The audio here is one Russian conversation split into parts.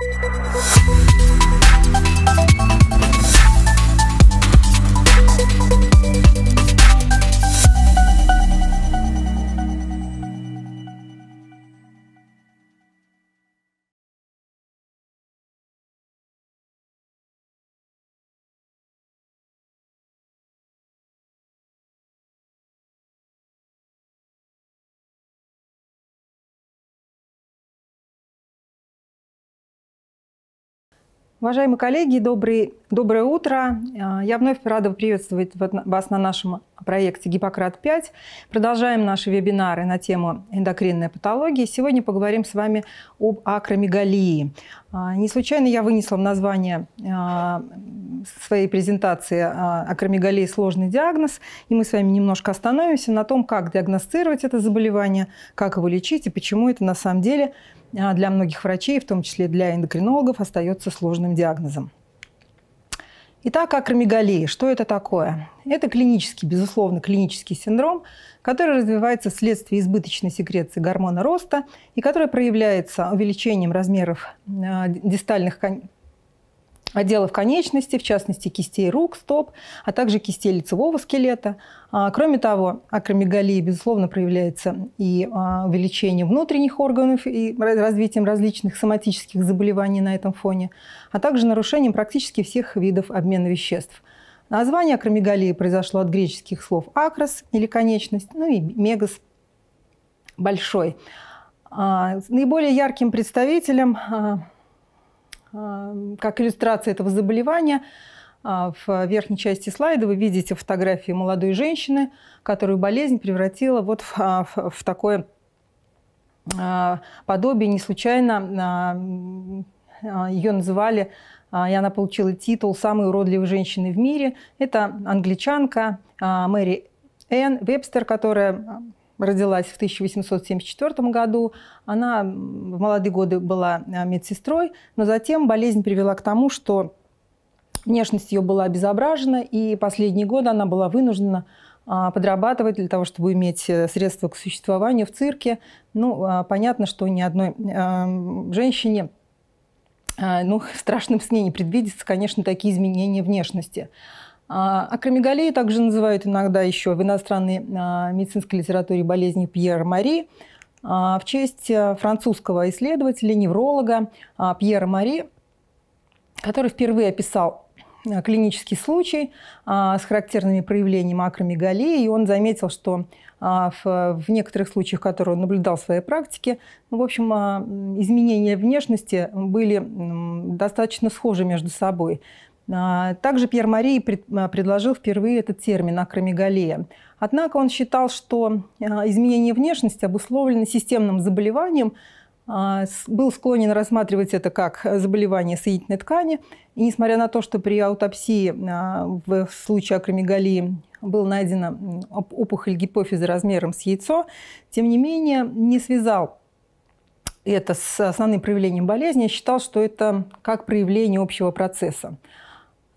Thank you. Уважаемые коллеги, добрый, доброе утро. А, я вновь рада приветствовать вас на нашем проекте «Гиппократ-5». Продолжаем наши вебинары на тему эндокринной патологии. Сегодня поговорим с вами об акромегалии. А, не случайно я вынесла в название а, своей презентации акромегалии «Сложный диагноз». И мы с вами немножко остановимся на том, как диагностировать это заболевание, как его лечить и почему это на самом деле – а для многих врачей, в том числе для эндокринологов, остается сложным диагнозом. Итак, акромегалия. Что это такое? Это клинический, безусловно, клинический синдром, который развивается вследствие избыточной секреции гормона роста и который проявляется увеличением размеров э, дистальных отделов конечности, в частности кистей рук, стоп, а также кистей лицевого скелета. А, кроме того, акромегалия, безусловно, проявляется и а, увеличением внутренних органов и развитием различных соматических заболеваний на этом фоне, а также нарушением практически всех видов обмена веществ. Название акромегалии произошло от греческих слов «акрос» или «конечность», ну и «мегас» – «большой». А, наиболее ярким представителем Э, как иллюстрация этого заболевания а, в верхней части слайда вы видите фотографии молодой женщины, которую болезнь превратила вот в, а, в, в такое а, подобие. Не случайно ее называли, и она получила титул «Самой уродливой женщины в мире». Это англичанка Мэри Энн Вебстер, которая родилась в 1874 году. Она в молодые годы была а, медсестрой, но затем болезнь привела к тому, что внешность ее была обезображена, и последние годы она была вынуждена а, подрабатывать для того, чтобы иметь э, средства к существованию в цирке. Ну, а, понятно, что ни одной женщине ну, в страшном сне не предвидится, конечно, такие изменения внешности. Акромегалии а также называют иногда еще в иностранной а, медицинской литературе болезнью Пьера мари а, в честь э, французского исследователя, невролога Пьера Мари, который впервые описал э, клинический случай с характерными проявлениями акромегалии, и он заметил, что в некоторых случаях, которые он наблюдал в своей практике, ну, в общем, изменения внешности были достаточно схожи между собой. А, также Пьер Марий а, предложил впервые этот термин акромегалия. Однако он считал, что а, изменение внешности обусловлено системным заболеванием, был склонен рассматривать это как заболевание соединительной ткани. И несмотря на то, что при аутопсии в случае акромегалии был найдена опухоль гипофиза размером с яйцо, тем не менее не связал это с основным проявлением болезни, считал, что это как проявление общего процесса.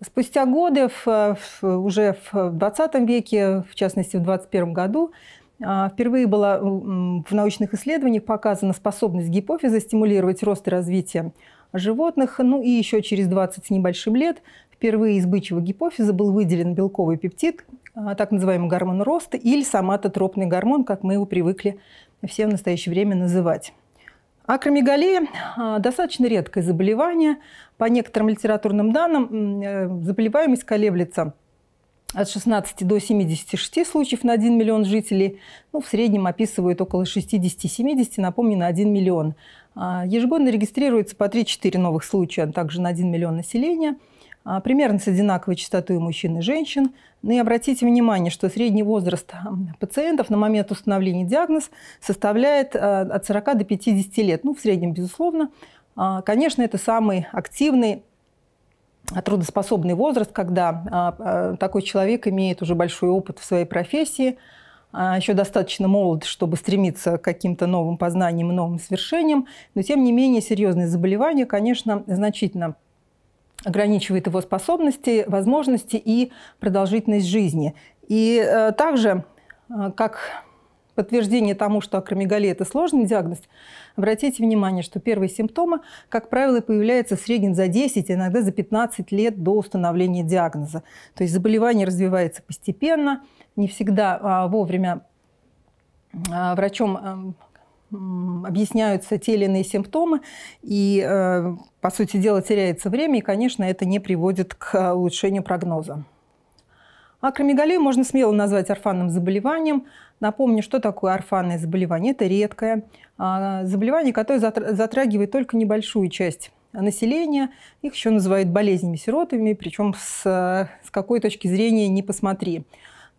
Спустя годы, в, в, уже в 20 веке, в частности в 21 году, а, впервые была в научных исследованиях показана способность гипофиза стимулировать рост и развитие животных. Ну и еще через 20 с небольшим лет впервые из бычьего гипофиза был выделен белковый пептид, а, так называемый гормон роста или соматотропный гормон, как мы его привыкли все в настоящее время называть. Акромегалия а, – достаточно редкое заболевание. По некоторым литературным данным, э, заболеваемость колеблется от 16 до 76 случаев на 1 миллион жителей. Ну, в среднем описывают около 60-70, напомню, на 1 миллион. А, ежегодно регистрируется по 3-4 новых случая, также на 1 миллион населения. А, примерно с одинаковой частотой у мужчин и женщин. Ну и обратите внимание, что средний возраст пациентов на момент установления диагноза составляет э, от 40 до 50 лет. Ну, в среднем, безусловно. А, конечно, это самый активный а, трудоспособный возраст, когда а, такой человек имеет уже большой опыт в своей профессии, еще достаточно молод, чтобы стремиться к каким-то новым познаниям, новым свершениям, но тем не менее серьезные заболевания, конечно, значительно ограничивает его способности, возможности и продолжительность жизни. И э, также, э, как подтверждение тому, что акромегалия – это сложный диагноз, обратите внимание, что первые симптомы, как правило, появляются в среднем за 10, иногда за 15 лет до установления диагноза. То есть заболевание развивается постепенно, не всегда а, вовремя а, врачом эм, объясняются те или иные симптомы, и, э, по сути дела, теряется время, и, конечно, это не приводит к улучшению прогноза. Акромегалию можно смело назвать орфанным заболеванием. Напомню, что такое орфанное заболевание. Это редкое а, заболевание, которое затрагивает только небольшую часть населения. Их еще называют болезнями-сиротами, причем с, э, с какой точки зрения не посмотри.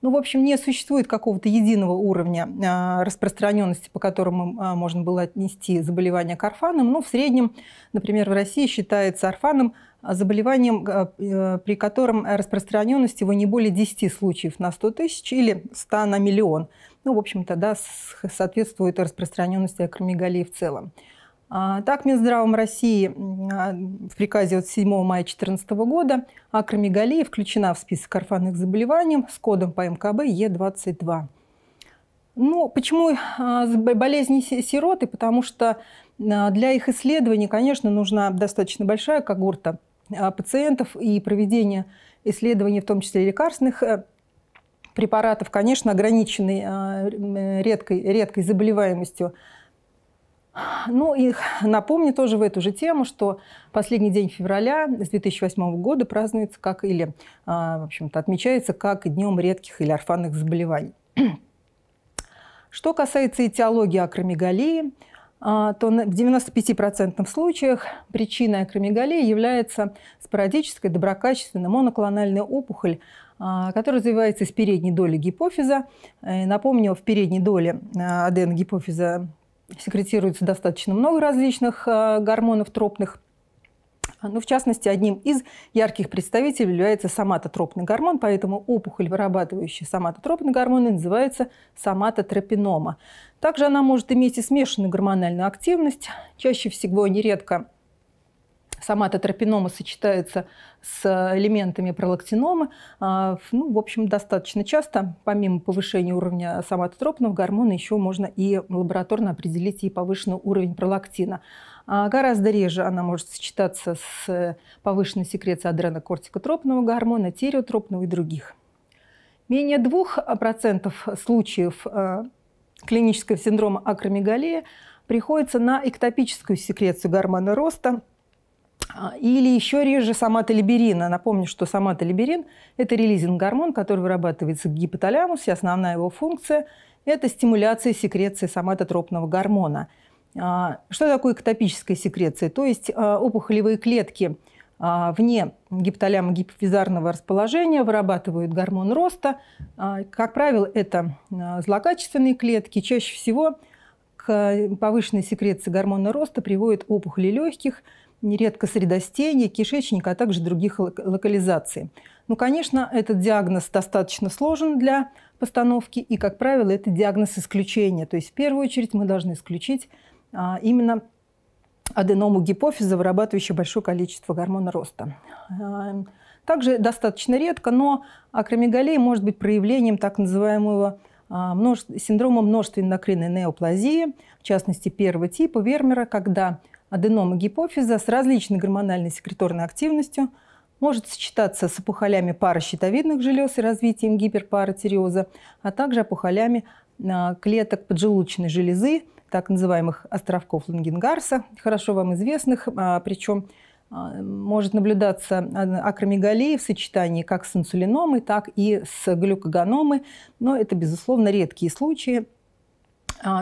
Ну, в общем, не существует какого-то единого уровня а, распространенности, по которому а, можно было отнести заболевание к орфанам. Ну, в среднем, например, в России считается орфаном а, заболеванием, э, при котором распространенность его не более 10 случаев на 100 тысяч или 100 на миллион. Ну, в общем-то, да, соответствует распространенности акромегалии в целом. А, так, Минздравом России а, в приказе от 7 мая 2014 года акромегалия включена в список орфанных заболеваний с кодом по МКБ Е22. Ну, почему а, болезни сироты? Потому что для их исследований, конечно, нужна достаточно большая когорта пациентов и проведение исследований, в том числе лекарственных э, препаратов, конечно, ограниченной редкой, редкой заболеваемостью ну и напомню тоже в эту же тему, что последний день февраля с 2008 года празднуется как или, а, в общем-то, отмечается как днем редких или орфанных заболеваний. Что касается этиологии акромегалии, а, то в 95% случаях причиной акромегалии является спорадическая доброкачественная моноклональная опухоль, а, которая развивается из передней доли гипофиза. Э, напомню, в передней доле э, аденогипофиза секретируется достаточно много различных э, гормонов тропных. Ну, в частности, одним из ярких представителей является соматотропный гормон, поэтому опухоль, вырабатывающая соматотропный гормон, называется соматотропинома. Также она может иметь и смешанную гормональную активность, чаще всего нередко Сама тетропенома сочетается с элементами пролактиномы. А, ну, в общем, достаточно часто, помимо повышения уровня соматотропного гормона, еще можно и лабораторно определить и повышенный уровень пролактина. А, гораздо реже она может сочетаться с э, повышенной секрецией адренокортикотропного гормона, тиреотропного и других. Менее 2% случаев э, клинического синдрома акромегалии приходится на эктопическую секрецию гормона роста – а, или еще реже соматолиберина. Напомню, что соматолиберин – это релизинг гормон, который вырабатывается в гипоталямусе. Основная его функция – это стимуляция секреции соматотропного гормона. А, что такое экотопическая секреция? То есть а, опухолевые клетки вне гипоталяма гипофизарного расположения вырабатывают гормон роста. Как правило, это злокачественные клетки. Чаще всего к повышенной секреции гормона роста приводит опухоли легких – нередко средостения, кишечника, а также других локализаций. Ну, конечно, этот диагноз достаточно сложен для постановки, и, как правило, это диагноз исключения. То есть, в первую очередь, мы должны исключить а, именно аденому гипофиза, вырабатывающую большое количество гормона роста. А, также достаточно редко, но акромегалия может быть проявлением так называемого а, синдрома множественной эндокринной неоплазии, в частности, первого типа Вермера, когда аденома гипофиза с различной гормональной секреторной активностью может сочетаться с опухолями паращитовидных желез и развитием гиперпаратериоза, а также опухолями а, клеток поджелудочной железы, так называемых островков Лангенгарса, хорошо вам известных, а, причем а, может наблюдаться акромегалия в сочетании как с инсулиномой, так и с глюкогономой, но это, безусловно, редкие случаи,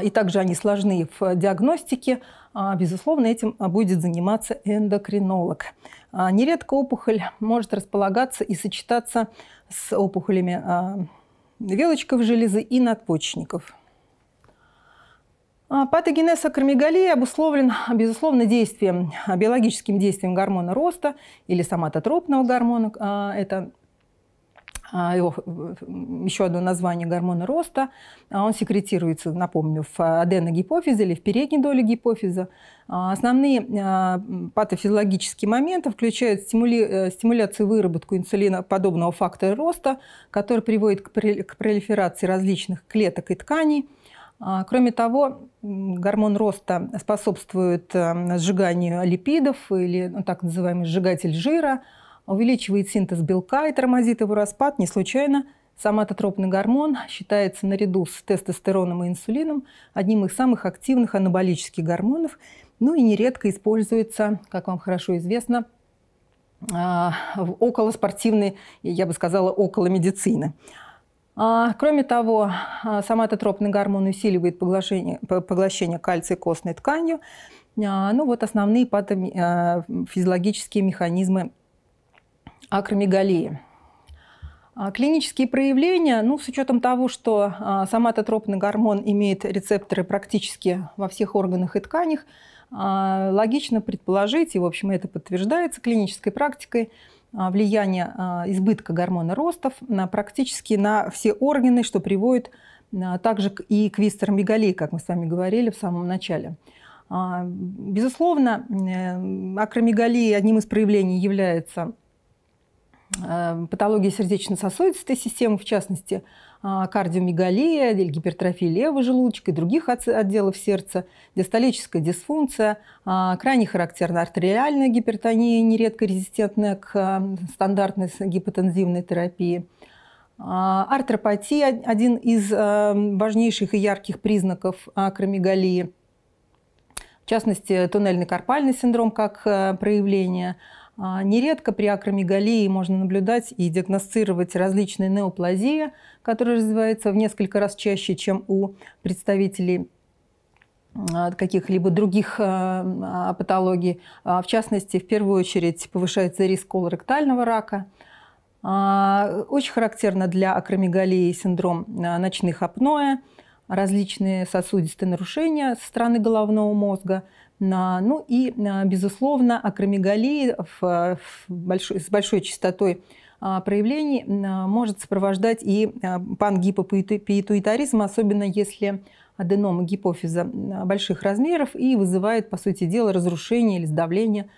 и также они сложны в диагностике, а, безусловно, этим а, будет заниматься эндокринолог. А, нередко опухоль может располагаться и сочетаться с опухолями велочков железы и надпочечников. Патогенез акромегалии обусловлен, безусловно, действием, биологическим действием гормона роста или соматотропного гормона. Это а, его, э, еще одно название гормона роста. А, он секретируется, напомню, в аденогипофизе или в передней доле гипофиза. А, основные патофизиологические моменты включают стимули... Э, стимуляцию выработку инсулина-подобного фактора роста, который приводит к пролиферации различных клеток и тканей. Кроме того, гормон роста способствует э, сжиганию липидов или ну, так называемый сжигатель жира – увеличивает синтез белка и тормозит его распад. Не случайно соматотропный гормон считается наряду с тестостероном и инсулином одним из самых активных анаболических гормонов, ну и нередко используется, как вам хорошо известно, а, в околоспортивной, я бы сказала, около медицины. А, кроме того, а, соматотропный гормон усиливает поглощение, поглощение кальция костной тканью. Ну вот основные физиологические механизмы акромегалии. А, клинические проявления, ну, с учетом того, что а, соматотропный гормон имеет рецепторы практически во всех органах и тканях, а, логично предположить, и, в общем, это подтверждается клинической практикой, влияние избытка гормона ростов на, практически на все органы, что приводит также и к вистеромегалии, как мы с вами говорили в самом начале. Безусловно, э, акромегалии одним из проявлений является Эм, патологии сердечно-сосудистой системы, в частности, а, кардиомегалия, гипертрофия левого желудочка и других отделов сердца, диастолическая дисфункция, а, крайне характерна артериальная гипертония, нередко резистентная к а, стандартной гипотензивной терапии. Артропатия – один из важнейших и ярких признаков акромегалии. В частности, туннельный карпальный синдром как проявление – а, нередко при акромегалии можно наблюдать и диагностировать различные неоплазии, которые развиваются в несколько раз чаще, чем у представителей а, каких-либо других а, патологий. В частности, в первую очередь повышается риск колоректального рака. Очень характерно для акромегалии синдром ночных апноэ, различные сосудистые нарушения со стороны головного мозга – ну и, а, безусловно, акромегалии в, в большой, с большой частотой а, проявлений а, может сопровождать и пангипопиетуитаризм особенно если аденома гипофиза больших размеров и вызывает, по сути дела, разрушение или сдавление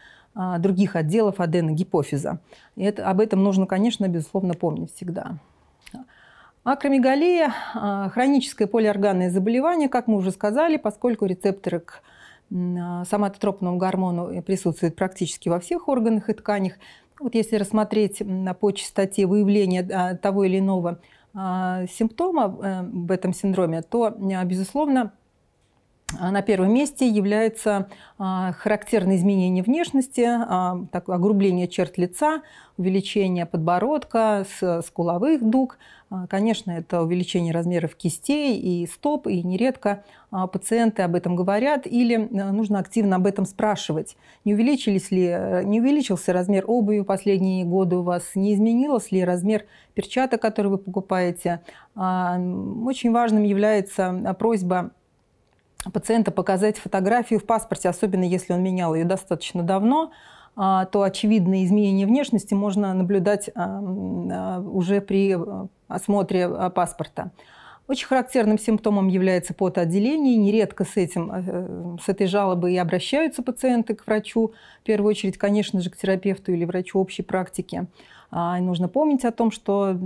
других отделов аденогипофиза. И это, об этом нужно, конечно, безусловно помнить всегда. Акромегалия – хроническое полиорганное заболевание, как мы уже сказали, поскольку рецепторы к а, Соматотропному гормону э, присутствует практически во всех органах и тканях. Вот если рассмотреть по частоте выявления а, того или иного а, симптома э, в этом синдроме, то, безусловно, на первом месте является характерное изменение внешности, так огрубление черт лица, увеличение подбородка, скуловых дуг – а, конечно, это увеличение размеров кистей и стоп, и нередко а, пациенты об этом говорят или э, нужно активно об этом спрашивать. Не, увеличились ли, э, не увеличился размер обуви в последние годы у вас, не изменилось ли размер перчаток, которые вы покупаете. А, очень важным является просьба пациента показать фотографию в паспорте, особенно если он менял ее достаточно давно, то очевидные изменения внешности можно наблюдать уже при э, осмотре э, паспорта. Очень характерным симптомом является потоотделение. Нередко с, этим, э, с этой жалобой и обращаются пациенты к врачу. В первую очередь, конечно же, к терапевту или врачу общей практики. А, и нужно помнить о том, что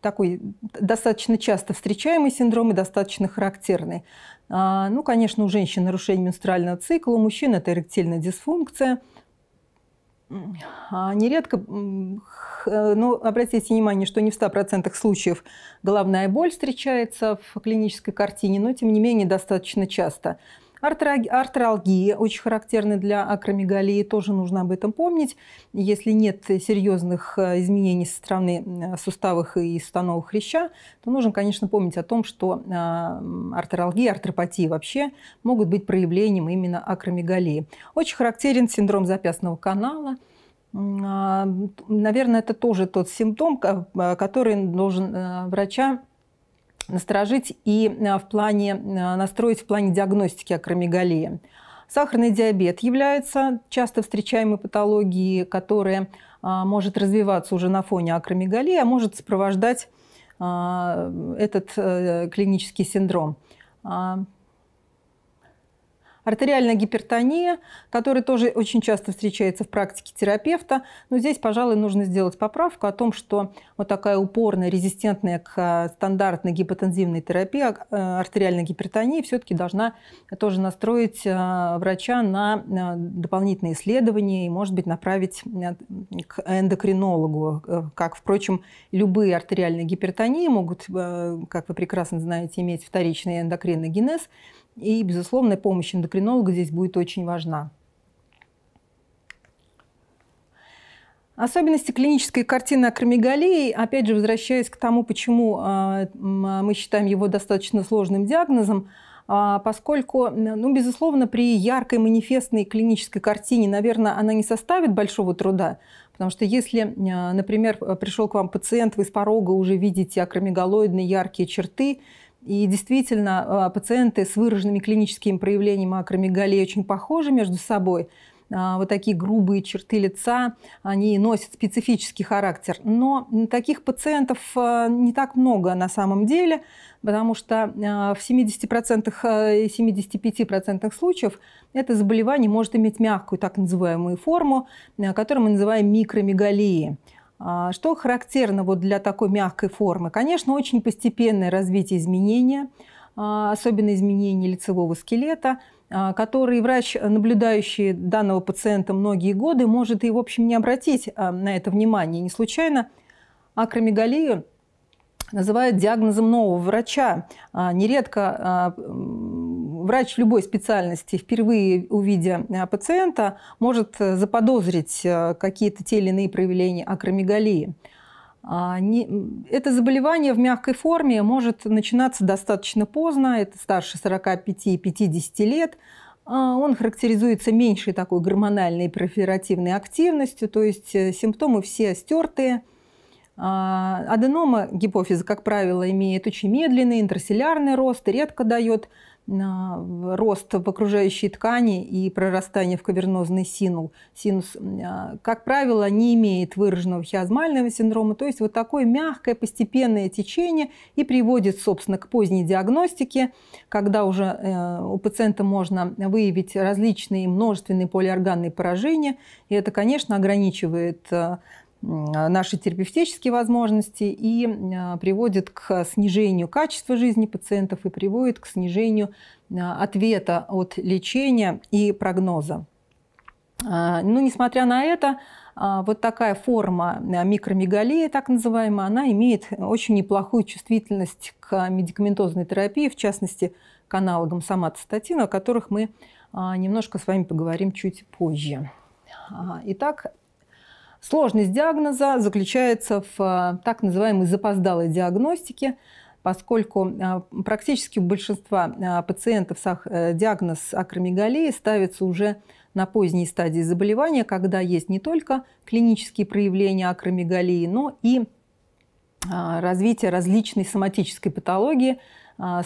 такой достаточно часто встречаемый синдром и достаточно характерный. А, ну, конечно, у женщин нарушение менструального цикла, у мужчин это эректильная дисфункция – а нередко, э, но ну, обратите внимание, что не в 100% случаев головная боль встречается в клинической картине, но тем не менее достаточно часто. Артралгия очень характерны для акромегалии, тоже нужно об этом помнить. Если нет серьезных э, изменений со стороны э, суставов и станов хряща, то нужно, конечно, помнить о том, что э, артралгия, артропатии вообще могут быть проявлением именно акромегалии. Очень характерен синдром запястного канала – а, Наверное, это тоже тот симптом, который должен врача насторожить и э, в плане, э, настроить в плане диагностики акромегалии. Сахарный диабет является часто встречаемой патологией, которая а, может развиваться уже на фоне акромегалии, а может сопровождать а, этот э, клинический синдром. А, Артериальная гипертония, которая тоже очень часто встречается в практике терапевта. Но здесь, пожалуй, нужно сделать поправку о том, что вот такая упорная, резистентная к э, стандартной гипотензивной терапии а, э, артериальной гипертонии все-таки должна тоже настроить э, врача на дополнительные исследования и, может быть, направить к эндокринологу. Как, впрочем, любые артериальные гипертонии могут, как вы прекрасно знаете, иметь вторичный эндокринный генез, и, безусловно, помощь эндокринолога здесь будет очень важна. Особенности клинической картины акромегалии, опять же, возвращаясь к тому, почему а, а, мы считаем его достаточно сложным диагнозом, а, поскольку, ну, безусловно, при яркой манифестной клинической картине, наверное, она не составит большого труда, потому что если, например, пришел к вам пациент, вы с порога уже видите акромегалоидные яркие черты, и действительно, а, пациенты с выраженными клиническими проявлениями акромегалии очень похожи между собой а, вот такие грубые черты лица, они носят специфический характер. Но таких пациентов а, не так много на самом деле, потому что в 70% и 75% случаев это заболевание может иметь мягкую так называемую форму, которую мы называем микромегалией. А, что характерно вот для такой мягкой формы? Конечно, очень постепенное развитие изменения, а, особенно изменения лицевого скелета, а, который врач, наблюдающий данного пациента многие годы, может и, в общем, не обратить на это внимание. Не случайно акромегалию называют диагнозом нового врача. Нередко врач любой специальности, впервые увидя э, пациента, может э, заподозрить э, какие-то те или иные проявления акромегалии. А, это заболевание в мягкой форме может начинаться достаточно поздно, это старше 45-50 лет. А, он характеризуется меньшей такой гормональной преферативной активностью, то есть симптомы все стертые. А, аденома гипофиза, как правило, имеет очень медленный интерселлярный рост редко дает рост в окружающей ткани и прорастание в кавернозный синус, синус а, как правило, не имеет выраженного хиазмального синдрома, то есть вот такое мягкое постепенное течение и приводит, собственно, к поздней диагностике, когда уже э, у пациента можно выявить различные множественные полиорганные поражения, и это, конечно, ограничивает э, а, наши терапевтические возможности и а, приводит к снижению качества жизни пациентов и приводит к снижению а, ответа от лечения и прогноза. Но ну, несмотря на это, вот такая форма микромегалии, так называемая, она имеет очень неплохую чувствительность к медикаментозной терапии, в частности, к аналогам соматостатина, о которых мы немножко с вами поговорим чуть позже. Итак, Сложность диагноза заключается в э, так называемой запоздалой диагностике, поскольку э, практически у большинства э, пациентов диагноз акромегалии ставится уже на поздней стадии заболевания, когда есть не только клинические проявления акромегалии, но и развитие различной соматической патологии,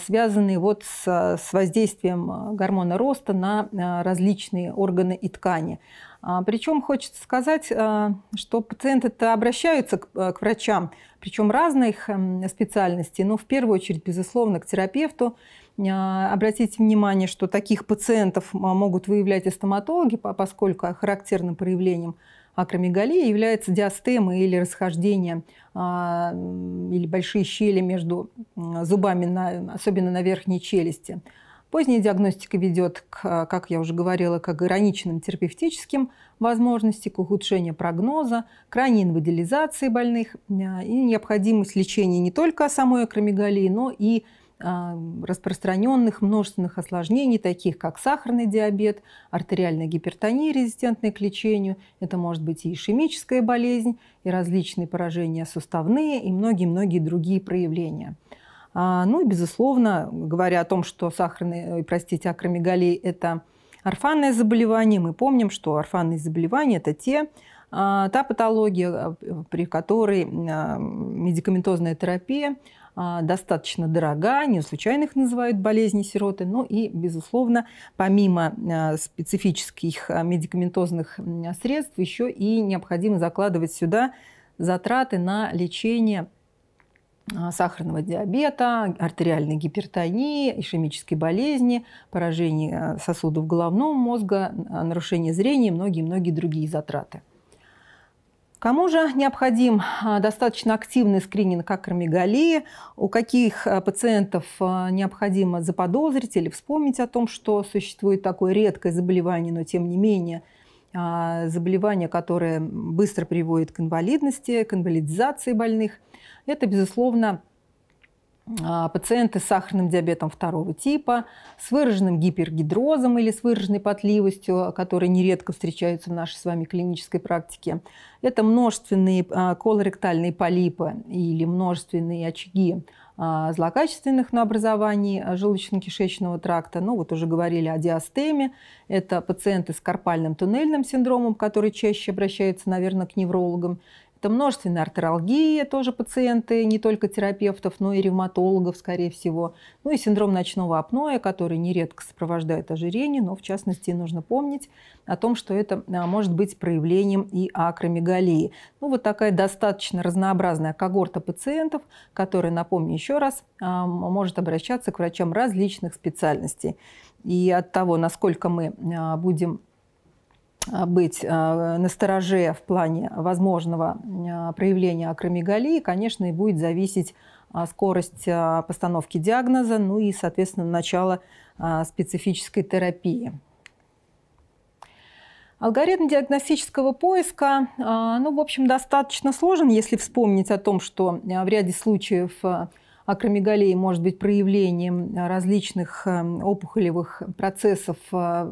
связанные вот с воздействием гормона роста на различные органы и ткани. А, причем хочется сказать, а, что пациенты обращаются к э, врачам, причем разных эм, специальностей, но в первую очередь, безусловно, к терапевту. А, обратите внимание, что таких пациентов могут выявлять и стоматологи, поскольку характерным проявлением акромегалии является диастема или расхождение или большие щели между зубами, особенно на верхней челюсти – Поздняя диагностика ведет, к, как я уже говорила, к ограниченным терапевтическим возможностям, к ухудшению прогноза, к ранней инвалидизации больных а, и необходимость лечения не только самой акромегалии, но и а, распространенных множественных осложнений, таких как сахарный диабет, артериальная гипертония, резистентная к лечению, это может быть и ишемическая болезнь, и различные поражения суставные, и многие-многие другие проявления – а, ну и, безусловно, говоря о том, что сахарный, э, простите, акромегалий – это орфанное заболевание, мы помним, что орфанные заболевания – это те, а, та патология, э, при которой а, медикаментозная терапия достаточно дорога, не случайно их называют болезни сироты, ну и, безусловно, помимо специфических медикаментозных средств, еще и необходимо закладывать сюда затраты на лечение Э, сахарного диабета, артериальной гипертонии, ишемической болезни, поражения э, сосудов головного мозга, э, нарушения зрения и многие-многие другие затраты. Кому же необходим достаточно активный скрининг акромегалии? У каких пациентов необходимо заподозрить или вспомнить о том, что существует такое редкое заболевание, но тем не менее заболевание, которое быстро приводит к инвалидности, к инвалидизации больных – это, безусловно, а, пациенты с сахарным диабетом второго типа, с выраженным гипергидрозом или с выраженной потливостью, которые нередко встречаются в нашей с вами клинической практике. Это множественные а, колоректальные полипы или множественные очаги а, злокачественных на образовании желудочно-кишечного тракта. Ну, вот уже говорили о диастеме. Это пациенты с карпальным туннельным синдромом, которые чаще обращаются, наверное, к неврологам. Это множественная артералгия, тоже пациенты не только терапевтов, но и ревматологов, скорее всего. Ну и синдром ночного апноэ, который нередко сопровождает ожирение, но в частности нужно помнить о том, что это а, может быть проявлением и акромегалии. Ну вот такая достаточно разнообразная когорта пациентов, которые, напомню еще раз, а, может обращаться к врачам различных специальностей. И от того, насколько мы а, будем а, быть а, настороже в плане возможного а, проявления акромегалии, конечно, и будет зависеть скорость постановки диагноза, ну и, соответственно, начало специфической терапии. Алгоритм диагностического поиска, ну, в общем, достаточно сложен, если вспомнить о том, что в ряде случаев акромегалия может быть проявлением э, различных э, опухолевых процессов э,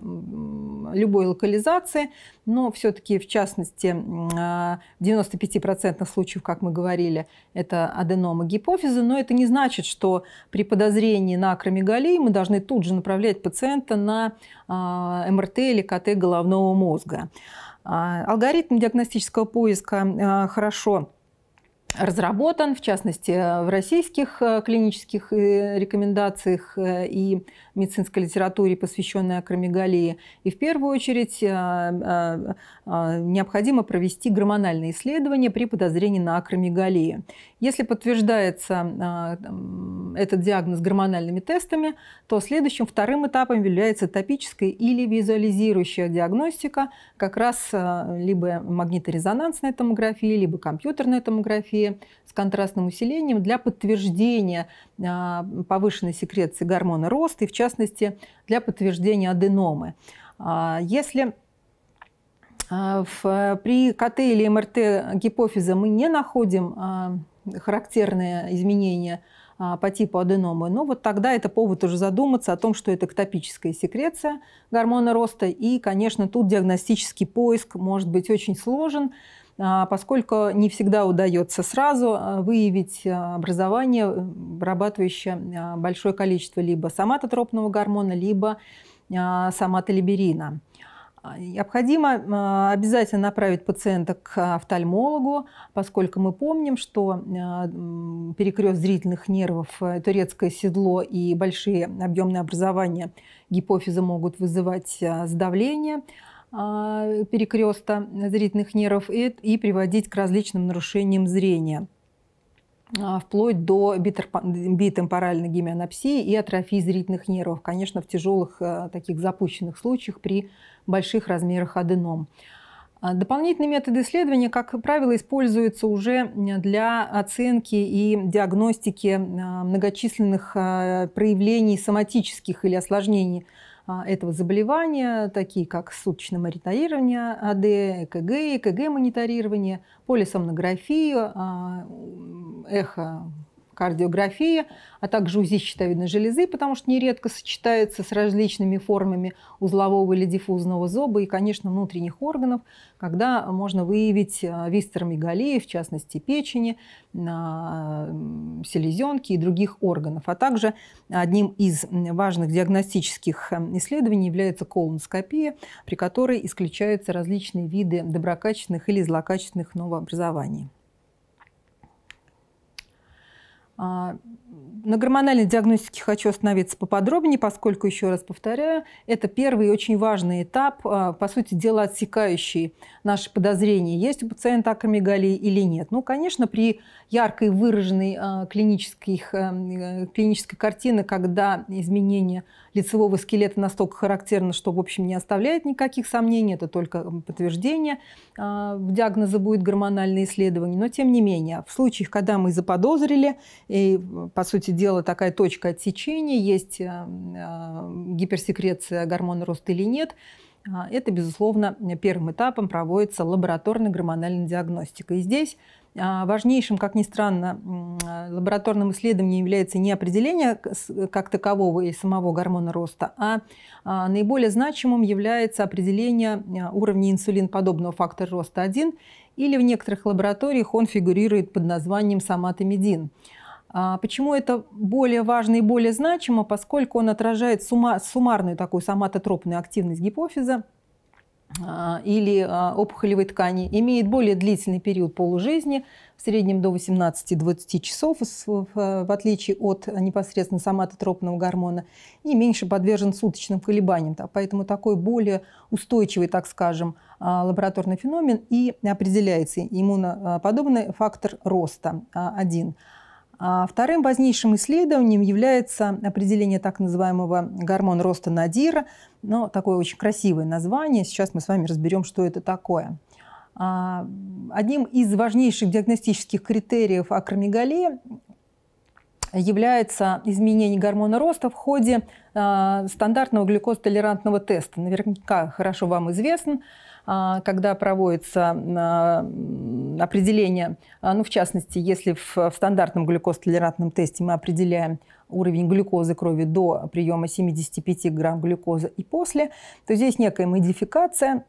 любой локализации, но все-таки в частности в 95% случаев, как мы говорили, это аденома гипофиза, но это не значит, что при подозрении на акромегалии мы должны тут же направлять пациента на МРТ или КТ головного мозга. А, алгоритм диагностического поиска хорошо разработан, в частности, э, в российских э, клинических э, рекомендациях и медицинской литературе, посвященной акромегалии. И в первую очередь э, э, э, необходимо провести гормональные исследования при подозрении на акромегалии. Если подтверждается этот диагноз гормональными тестами, то следующим вторым этапом является топическая или визуализирующая диагностика, как раз либо магниторезонансная томография, либо компьютерная томография с контрастным усилением для подтверждения а, повышенной секреции гормона роста и, в частности, для подтверждения аденомы. А, если а, в, при КТ или МРТ гипофиза мы не находим характерные изменения по типу аденомы, ну вот тогда это повод уже задуматься о том, что это эктопическая секреция гормона роста. И, конечно, тут диагностический поиск может быть очень сложен, а, поскольку не всегда удается сразу а, выявить а, образование, э, вырабатывающее большое количество либо соматотропного гормона, либо соматолиберина. Необходимо обязательно направить пациента к офтальмологу, поскольку мы помним, что перекрест зрительных нервов, э, турецкое седло и большие объемные образования гипофиза могут вызывать сдавление – а, перекреста зрительных нервов и, и приводить к различным нарушениям зрения а, вплоть до битемпоральной гемианопсии и атрофии зрительных нервов, конечно, в тяжелых э, таких запущенных случаях при больших размерах аденом. А, дополнительные методы исследования, как правило, используются уже для оценки и диагностики многочисленных проявлений соматических или осложнений а, этого заболевания, такие как суточное мониторирование АД, ЭКГ, ЭКГ-мониторирование, полисомнографию а, эхо кардиография, а также УЗИ щитовидной железы, потому что нередко сочетается с различными формами узлового или диффузного зоба и, конечно, внутренних органов, когда можно выявить э, вистеромегалии, в частности печени, а, селезенки и других органов. А также одним из важных диагностических э, исследований является колоноскопия, при которой исключаются различные виды доброкачественных или злокачественных новообразований. uh, на гормональной диагностике хочу остановиться поподробнее, поскольку, еще раз повторяю, это первый очень важный этап, а, по сути дела, отсекающий наши подозрения, есть у пациента акромегалия или нет. Ну, конечно, при яркой выраженной а, э, э, клинической, клинической картине, когда изменение лицевого скелета настолько характерно, что, в общем, не оставляет никаких сомнений, это только подтверждение а, диагноза будет гормональное исследование. Но, тем не менее, в случаях, когда мы заподозрили, и, по сути дела, такая точка отсечения, есть э, э, гиперсекреция гормона роста или нет. А, это, безусловно, первым этапом проводится лабораторно-гормональная диагностика. И здесь а, важнейшим, как ни странно, э, лабораторным исследованием является не определение как такового и самого гормона роста, а, а наиболее значимым является определение уровня инсулиноподобного фактора роста 1, или в некоторых лабораториях он фигурирует под названием соматомедин. А почему это более важно и более значимо? Поскольку он отражает сумма, суммарную такую соматотропную активность гипофиза а, или а, опухолевой ткани, имеет более длительный период полужизни, в среднем до 18-20 часов, в отличие от непосредственно соматотропного гормона, и меньше подвержен суточным колебаниям. Поэтому такой более устойчивый, так скажем, лабораторный феномен и определяется иммуноподобный фактор роста 1. А вторым важнейшим исследованием является определение так называемого гормона роста Надира. Но ну, такое очень красивое название. Сейчас мы с вами разберем, что это такое. А, одним из важнейших диагностических критериев акромегалии является изменение гормона роста в ходе а, стандартного глюкозотолерантного теста. Наверняка хорошо вам известен. А, когда проводится а, определение, а, ну, в частности, если в стандартном глюкозтолерантном тесте мы определяем уровень глюкозы крови до приема 75 грамм глюкозы и после, то здесь некая модификация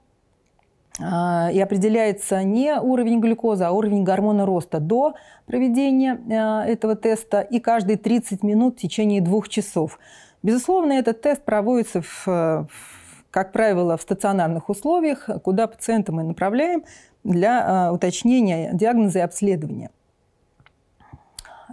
и определяется не уровень глюкозы, а уровень гормона роста до проведения этого теста и каждые 30 минут в течение двух часов. Безусловно, этот тест проводится в, в как правило, в стационарных условиях, куда пациента мы направляем для э, уточнения диагноза и обследования.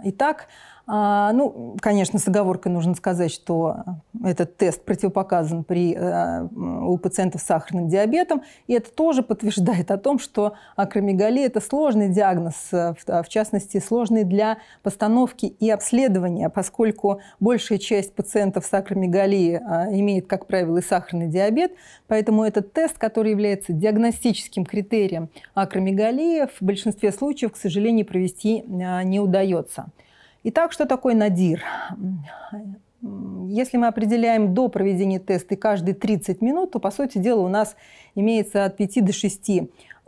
Итак, а, ну, конечно, с оговоркой нужно сказать, что этот тест противопоказан при, а, у пациентов с сахарным диабетом. И это тоже подтверждает о том, что акромегалия – это сложный диагноз, а, в частности, сложный для постановки и обследования, поскольку большая часть пациентов с акромегалией имеет, как правило, и сахарный диабет. Поэтому этот тест, который является диагностическим критерием акромегалии, в большинстве случаев, к сожалению, провести не удается. Итак, что такое надир? Если мы определяем до проведения теста каждые 30 минут, то, по сути дела, у нас имеется от 5 до 6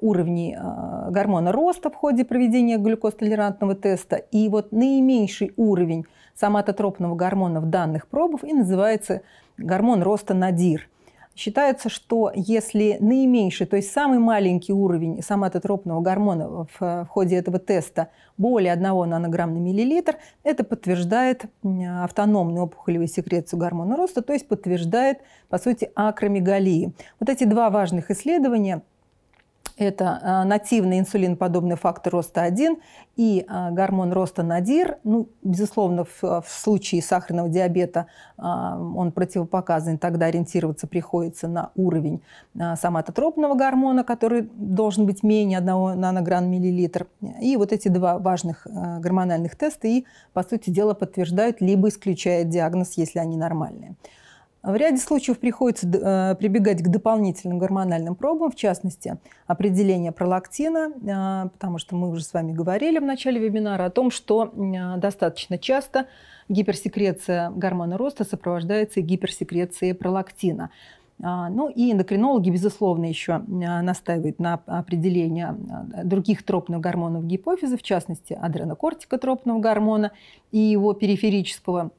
уровней э, гормона роста в ходе проведения глюкостолерантного теста. И вот наименьший уровень соматотропного гормона в данных пробах и называется гормон роста надир – Считается, что если наименьший, то есть самый маленький уровень соматотропного гормона в, э, ходе этого теста более 1 нанограмм на миллилитр, это подтверждает автономную опухолевую секрецию гормона роста, то есть подтверждает, по сути, акромегалии. Вот эти два важных исследования – это а, нативный инсулиноподобный фактор роста 1 и а, гормон роста надир. Ну, безусловно, в, в случае сахарного диабета а, он противопоказан, тогда ориентироваться приходится на уровень соматотропного гормона, который должен быть менее 1 нанограмм миллилитр. И вот эти два важных гормональных теста и, по сути дела, подтверждают либо исключают диагноз, если они нормальные. А в ряде случаев приходится э, прибегать к дополнительным гормональным пробам, в частности, определение пролактина, э, потому что мы уже с вами говорили в начале вебинара о том, что э, достаточно часто гиперсекреция гормона роста сопровождается гиперсекрецией пролактина. А, ну и эндокринологи, безусловно, еще настаивают на определении других тропных гормонов гипофиза, в частности, адренокортикотропного гормона и его периферического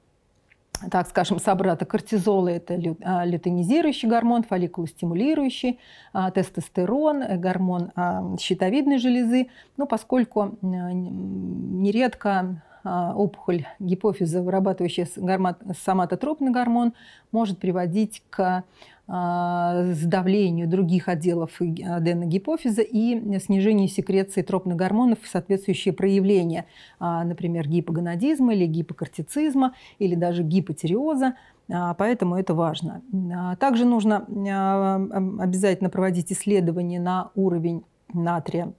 так скажем, собрата кортизола – это а, лютонизирующий гормон, фолликулостимулирующий, а, тестостерон, э, гормон а, щитовидной железы. Но поскольку нередко опухоль гипофиза, вырабатывающая гормон, соматотропный гормон, может приводить к а, с давлением других отделов аденогипофиза и снижению секреции тропных гормонов в соответствующие проявления, а, например, гипогонадизма или гипокортицизма или даже гипотериоза. А, поэтому это важно. Также нужно обязательно проводить исследования на уровень натрия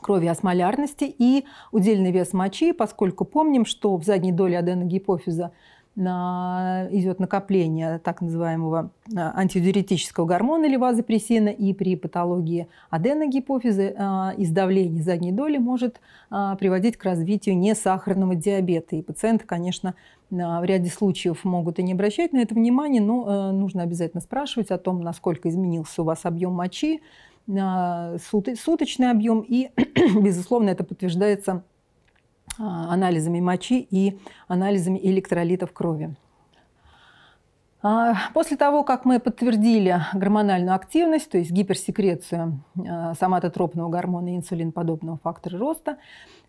крови осмолярности и удельный вес мочи, поскольку помним, что в задней доле аденогипофиза на идет накопление так называемого э, антидиуретического гормона или вазопрессина, и при патологии аденогипофиза э, из давления задней доли может э, приводить к развитию несахарного диабета. И пациенты, конечно, в ряде случаев могут и не обращать на это внимание, но нужно обязательно спрашивать о том, насколько изменился у вас объем мочи, суточный объем, и, безусловно, это подтверждается а, анализами мочи и анализами электролитов крови. А, после того, как мы подтвердили гормональную активность, то есть гиперсекрецию а, соматотропного гормона и инсулиноподобного фактора роста,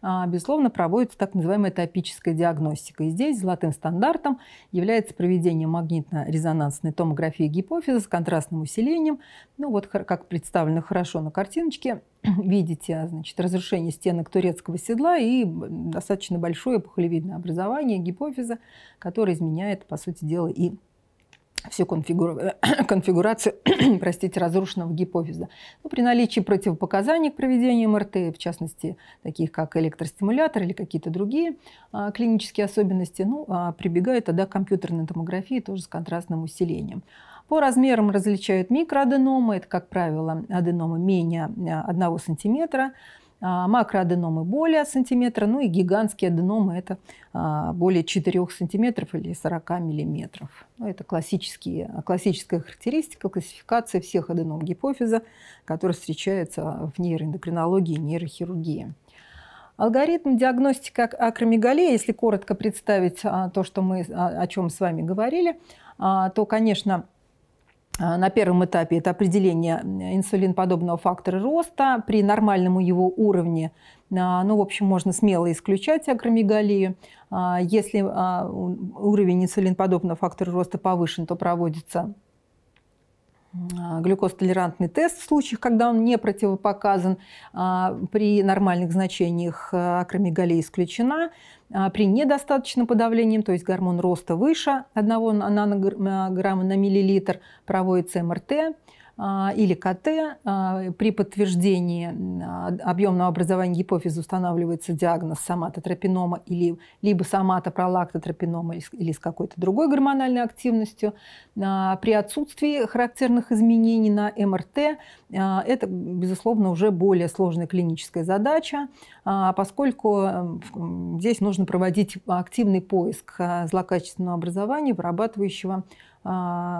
а, безусловно, проводится так называемая топическая диагностика. И здесь золотым стандартом является проведение магнитно-резонансной томографии гипофиза с контрастным усилением. Ну вот, как представлено хорошо на картиночке, видите значит, разрушение стенок турецкого седла и достаточно большое пухолевидное образование гипофиза, которое изменяет, по сути дела, и всю конфигура... конфигурацию простите, разрушенного гипофиза. Ну при наличии противопоказаний к проведению МРТ, в частности, таких как электростимулятор или какие-то другие а, клинические особенности, ну, а, прибегают тогда к компьютерной томографии тоже с контрастным усилением. По размерам различают микроаденомы, это, как правило, аденомы менее 1 а, сантиметра, см, а, макроаденомы более сантиметра, ну и гигантские аденомы – это а, более 4 сантиметров или 40 миллиметров. Ну, это классические, классическая характеристика, классификация всех аденом гипофиза, которая встречается в нейроэндокринологии и нейрохирургии. Алгоритм диагностики акромегалии, если коротко представить а, то, что мы, о чем с вами говорили, то, конечно, а, на первом этапе это определение инсулиноподобного фактора роста. При нормальном его уровне, а, ну, в общем, можно смело исключать акромегалию. А, если уровень инсулиноподобного фактора роста повышен, то проводится а, глюкозтолерантный тест в случаях, когда он не противопоказан. А, при нормальных значениях а, акромегалия исключена. При недостаточном подавлении, то есть гормон роста выше 1 нанограмма на миллилитр, проводится МРТ. А, или КТ. А, при подтверждении а, объемного образования гипофиза устанавливается диагноз соматотропинома или либо соматопролактотропинома или с какой-то другой гормональной активностью. При отсутствии характерных изменений на МРТ а, это, безусловно, уже более сложная клиническая задача, а, поскольку эм, здесь нужно проводить активный поиск а, злокачественного образования, вырабатывающего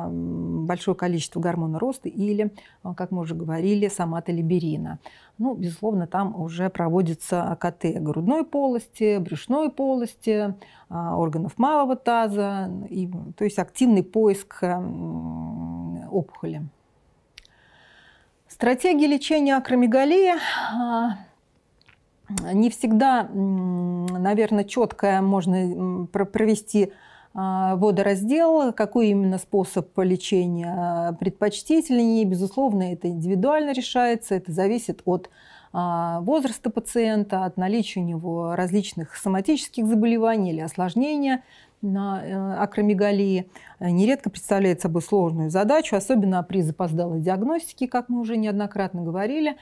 большое количество гормона роста или, как мы уже говорили, соматолиберина. Ну, безусловно, там уже проводится КТ грудной полости, брюшной полости, органов малого таза, ну, и, то есть активный поиск эм, опухоли. Стратегия лечения акромегалии а, не всегда, наверное, четкая. можно провести а, водораздел, какой именно способ лечения предпочтительнее. Безусловно, это индивидуально решается, это зависит от а, возраста пациента, от наличия у него различных соматических заболеваний или осложнения на э, акромегалии э, нередко представляет собой сложную задачу, особенно при запоздалой диагностике, как мы уже неоднократно говорили,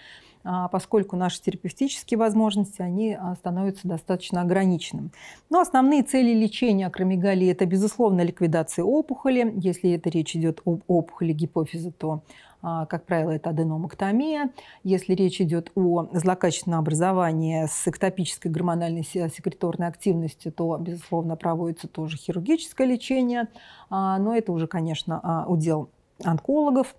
а, поскольку наши терапевтические возможности они а, становятся достаточно ограниченными. Но основные цели лечения акромегалии – это, безусловно, ликвидация опухоли. Если это речь идет об опухоли гипофиза, то а, как правило, это аденомоктомия. Если речь идет о злокачественном образовании с эктопической гормональной секреторной активностью, то, безусловно, проводится тоже хирургическое лечение, а, но это уже, конечно, а, удел онкологов.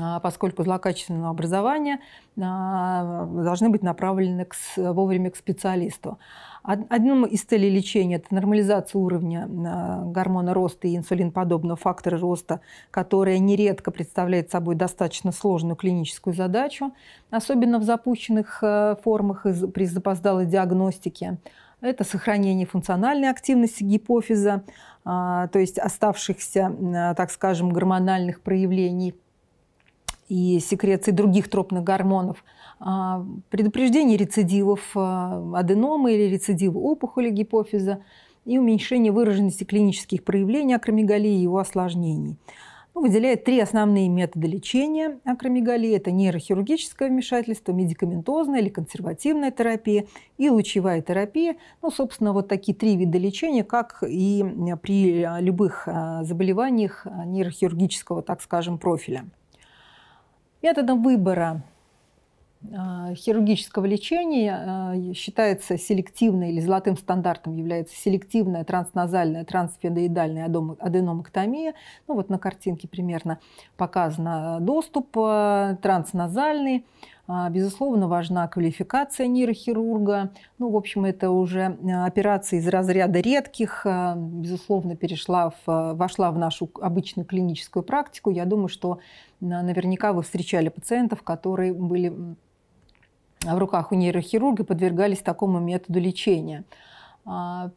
А, поскольку злокачественного образования а, должны быть направлены к, вовремя к специалисту. Одним из целей лечения – это нормализация уровня а, гормона роста и инсулиноподобного фактора роста, которая нередко представляет собой достаточно сложную клиническую задачу, особенно в запущенных формах при запоздалой диагностике. Это сохранение функциональной активности гипофиза, то есть оставшихся, так скажем, гормональных проявлений – и секреции других тропных гормонов, а, предупреждение рецидивов а, аденомы или рецидива опухоли гипофиза и уменьшение выраженности клинических проявлений акромегалии и его осложнений. Ну, выделяет три основные методы лечения акромегалии. Это нейрохирургическое вмешательство, медикаментозная или консервативная терапия и лучевая терапия. Ну, собственно, вот такие три вида лечения, как и при любых а, заболеваниях нейрохирургического, так скажем, профиля. Методом выбора а, хирургического лечения а, считается селективной или золотым стандартом является селективная трансназальная трансфедоидальная аденомэктомия. Ну вот на картинке примерно показан а, доступ трансназальный. А, безусловно, важна квалификация нейрохирурга. Ну, в общем, это уже э, операция из разряда редких. Э, безусловно, перешла в, э, вошла в нашу обычную клиническую практику. Я думаю, что наверняка вы встречали пациентов, которые были в руках у нейрохирурга и подвергались такому методу лечения. А,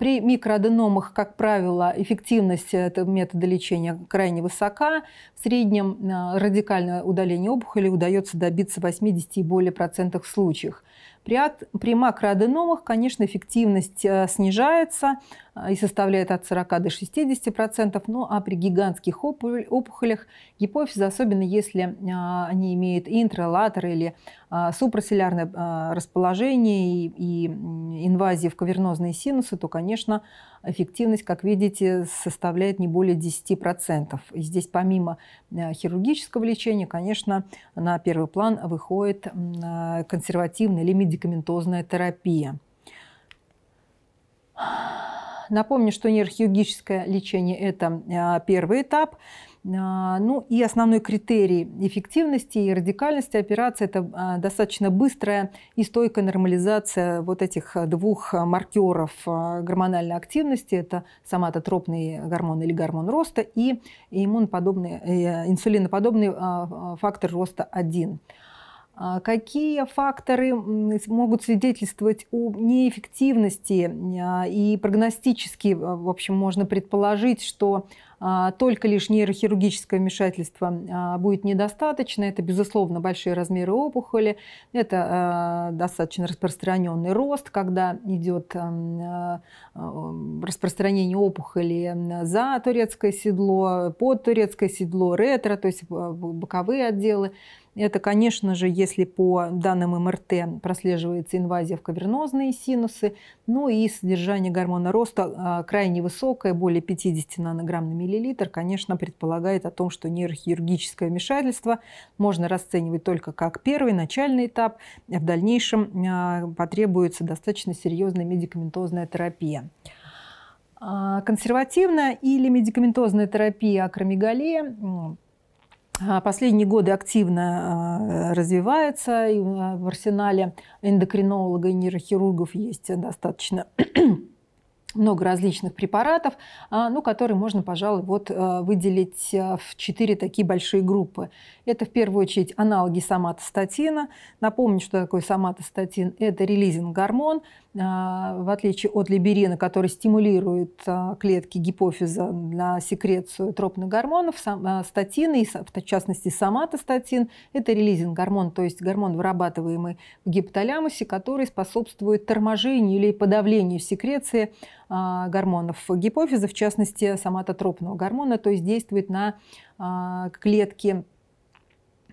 при микроаденомах, как правило, эффективность этого метода лечения крайне высока. В среднем а, радикальное удаление опухоли удается добиться 80 и более процентах случаев. При, при макроаденомах, конечно, эффективность а, снижается, Э, и составляет от 40 до 60%, процентов, ну а при гигантских опухолях гипофиза, особенно если а, они имеют интралатор или а, супраселярное а, расположение и инвазии в кавернозные синусы, то, конечно, эффективность, как видите, составляет не более 10%. процентов. здесь помимо э, хирургического лечения, конечно, на первый план выходит э, консервативная или медикаментозная терапия. Напомню, что нейрохирургическое лечение – это а, первый этап. А, ну и основной критерий эффективности и радикальности операции – это а, достаточно быстрая и стойкая нормализация вот этих двух маркеров гормональной активности. Это соматотропный гормон или гормон роста и иммуноподобный, э, инсулиноподобный фактор роста 1. А какие факторы могут свидетельствовать о неэффективности а, и прогностически, э, в общем, можно предположить, что а, только лишь нейрохирургическое вмешательство будет недостаточно. Это, безусловно, большие размеры опухоли, это э, достаточно распространенный рост, когда идет э, распространение опухоли за турецкое седло, под турецкое седло, ретро, то есть боковые отделы. Это, конечно же, если по данным МРТ прослеживается инвазия в кавернозные синусы, ну и содержание гормона роста а, крайне высокое, более 50 нанограмм на миллилитр, конечно, предполагает о том, что нейрохирургическое вмешательство можно расценивать только как первый, начальный этап, а в дальнейшем а, потребуется достаточно серьезная медикаментозная терапия. А, консервативная или медикаментозная терапия акромегалия а, последние годы активно а, развивается и а, в арсенале эндокринолога и нейрохирургов есть достаточно много различных препаратов, ну, которые можно, пожалуй, вот выделить в четыре такие большие группы. Это в первую очередь аналоги соматостатина. Напомню, что такое соматостатин – это релизинг гормон, а, в отличие от либерина, который стимулирует а, клетки гипофиза на секрецию тропных гормонов, а, статины, и в частности соматостатин, это релизинг гормон, то есть гормон, вырабатываемый в гипоталямусе, который способствует торможению или подавлению секреции гормонов гипофиза, в частности соматотропного гормона, то есть действует на клетки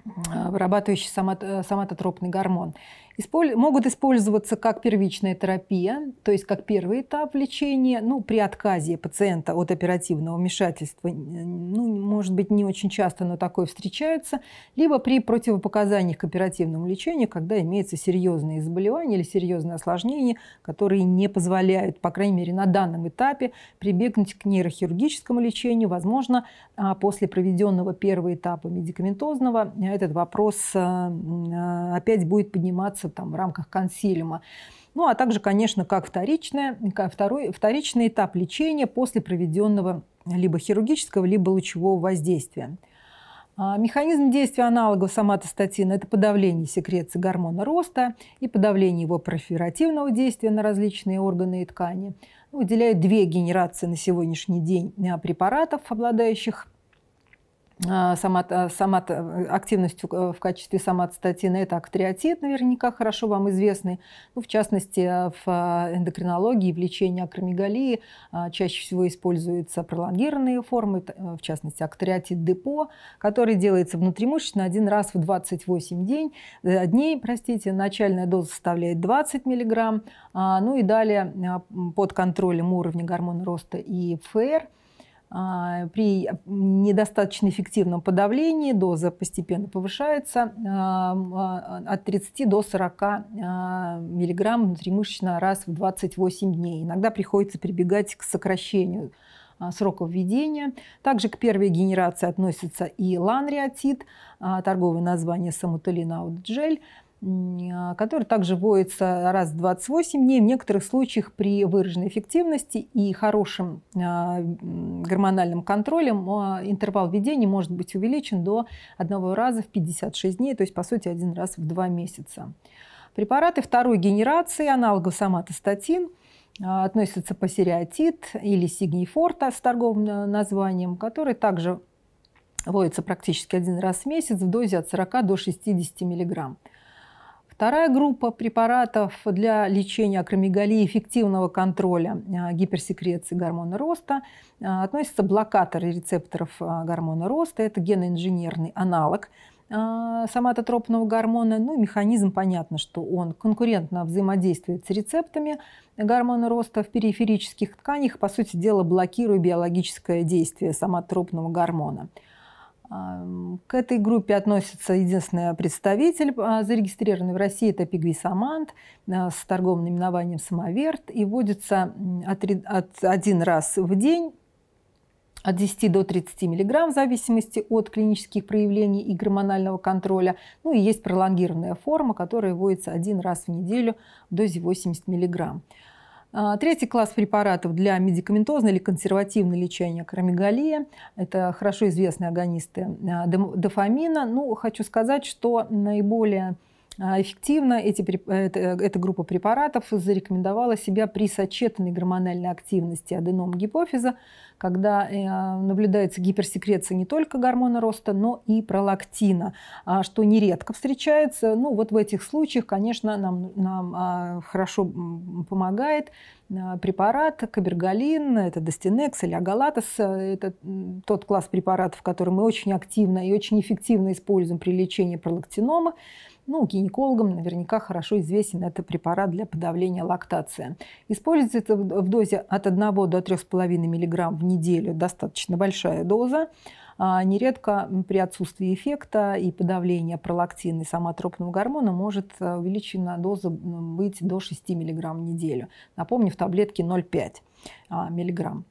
вырабатывающий э, соматотропный гормон. Исполь... Могут использоваться как первичная терапия, то есть как первый этап лечения. Ну, при отказе пациента от оперативного вмешательства, ну, может быть, не очень часто, но такое встречается. Либо при противопоказаниях к оперативному лечению, когда имеются серьезные заболевания или серьезные осложнения, которые не позволяют, по крайней мере, на данном этапе прибегнуть к нейрохирургическому лечению. Возможно, а, после проведенного первого этапа медикаментозного этот вопрос а, а, опять будет подниматься конференцию там, в рамках консилиума. Ну а также, конечно, как вторичное, как второй, вторичный этап лечения после проведенного либо хирургического, либо лучевого воздействия. А, механизм действия аналогов соматостатина – это подавление секреции гормона роста и подавление его проферативного действия на различные органы и ткани. Уделяют ну, две генерации на сегодняшний день а, препаратов, обладающих сама, э, сама э, э, активностью в качестве самоцитатина это актриотит, наверняка хорошо вам известный. Ну, в частности, в эндокринологии, в лечении акромегалии чаще всего используются пролонгированные формы, в частности, актриотит депо, который делается внутримышечно один раз в 28 день, дней. Простите, начальная доза составляет 20 мг, а, ну и далее под контролем уровня гормона роста и ФР – а, при недостаточно эффективном подавлении доза постепенно повышается а, а, от 30 до 40 миллиграмм внутримышечно раз в 28 дней. Иногда приходится прибегать к сокращению сроков введения. Также к первой генерации относится и ланриатит, торговое название самуталинаудджель, а, который также вводится раз в 28 дней, в некоторых случаях при выраженной эффективности и хорошем а, гормональном контроле а, интервал введения может быть увеличен до одного раза в 56 дней, то есть, по сути, один раз в два месяца. Препараты второй генерации, аналогов соматостатин, относятся пасериатит или сигнифорта с торговым э, названием, который также вводится практически один раз в месяц в дозе от 40 до 60 миллиграмм. Вторая группа препаратов для лечения акромегалии эффективного контроля э, гиперсекреции гормона роста э, относятся блокаторы рецепторов э, гормона роста. Это геноинженерный аналог соматотропного гормона. Ну и механизм, понятно, что он конкурентно взаимодействует с рецептами гормона роста в периферических тканях, по сути дела блокируя биологическое действие соматотропного гормона. К этой группе относится единственный представитель, а, зарегистрированный в России, это пигвисамант а, с торговым наименованием самоверт, и вводится от, от, один раз в день от 10 до 30 мг в зависимости от клинических проявлений и гормонального контроля. Ну и есть пролонгированная форма, которая вводится один раз в неделю в дозе 80 мг. А, третий класс препаратов для медикаментозного или консервативного лечения кромегалия. Это хорошо известные агонисты а, дофамина. Ну, хочу сказать, что наиболее а, эффективно эти, э, эта, э, эта группа препаратов зарекомендовала себя при сочетанной гормональной активности аденом гипофиза, когда э, наблюдается гиперсекреция не только гормона роста, но и пролактина, а, что нередко встречается. Ну вот в этих случаях, конечно, нам, нам а, хорошо помогает препарат кабергалин, это достинекс или агалатос. Это тот класс препаратов, который мы очень активно и очень эффективно используем при лечении пролактиномы. Ну, гинекологам наверняка хорошо известен это препарат для подавления лактации. Используется в дозе от 1 до 3,5 мг в неделю, достаточно большая доза. А, нередко при отсутствии эффекта и подавления пролактина и самотропного гормона может э, увеличена доза быть до 6 мг в неделю. Напомню, в таблетке 0,5 а, мг.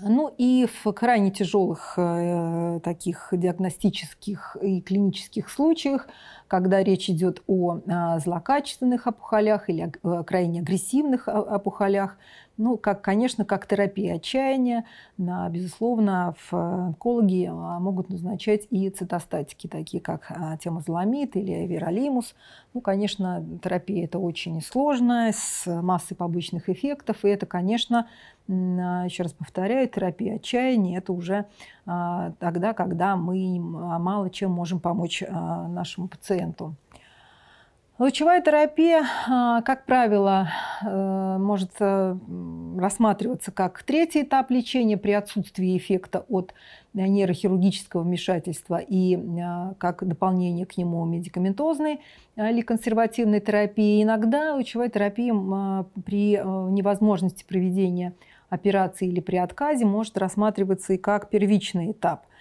Ну и в крайне тяжелых э, таких диагностических и клинических случаях когда речь идет о а, злокачественных опухолях или э, крайне агрессивных а, опухолях, ну, как, конечно, как терапия отчаяния, на, безусловно, в онкологии а, могут назначать и цитостатики, такие как темазоламид или виролимус. Ну, конечно, терапия это очень сложная, с массой побочных эффектов, и это, конечно, еще раз повторяю, терапия отчаяния – это уже тогда, когда мы мало чем можем помочь нашему пациенту пациенту. Лучевая терапия, а, как правило, э, может э, рассматриваться как третий этап лечения при отсутствии эффекта от нейрохирургического вмешательства и а, как дополнение к нему медикаментозной а, или консервативной терапии. Иногда лучевая терапия при э, невозможности проведения операции или при отказе может рассматриваться и как первичный этап –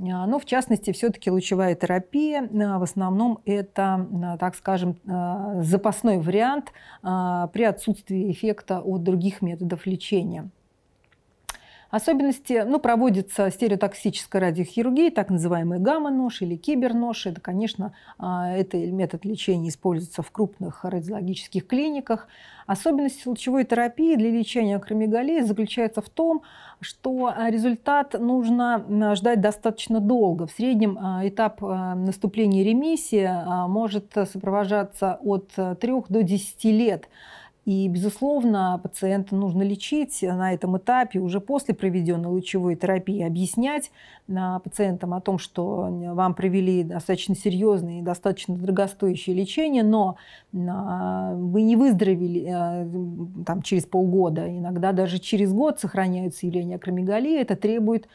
а, ну, в частности, все-таки лучевая терапия а, в основном это, а, так скажем, запасной вариант при отсутствии эффекта от других методов лечения. Особенности, ну, проводится стереотоксическая радиохирургия, так называемый гамма-нож или кибернож. Это, конечно, а, это метод лечения используется в крупных радиологических клиниках. Особенность лучевой терапии для лечения акромегалии заключается в том, что а, результат нужно а, ждать достаточно долго. В среднем этап наступления ремиссии может сопровождаться от 3 до 10 лет. И, безусловно, пациента нужно лечить на этом этапе уже после проведенной лучевой терапии, объяснять а, пациентам о том, что э, вам провели достаточно серьезное и достаточно дорогостоящее лечение, но а, вы не выздоровели а, там, через полгода, иногда даже через год сохраняются явления акромегалии, это требует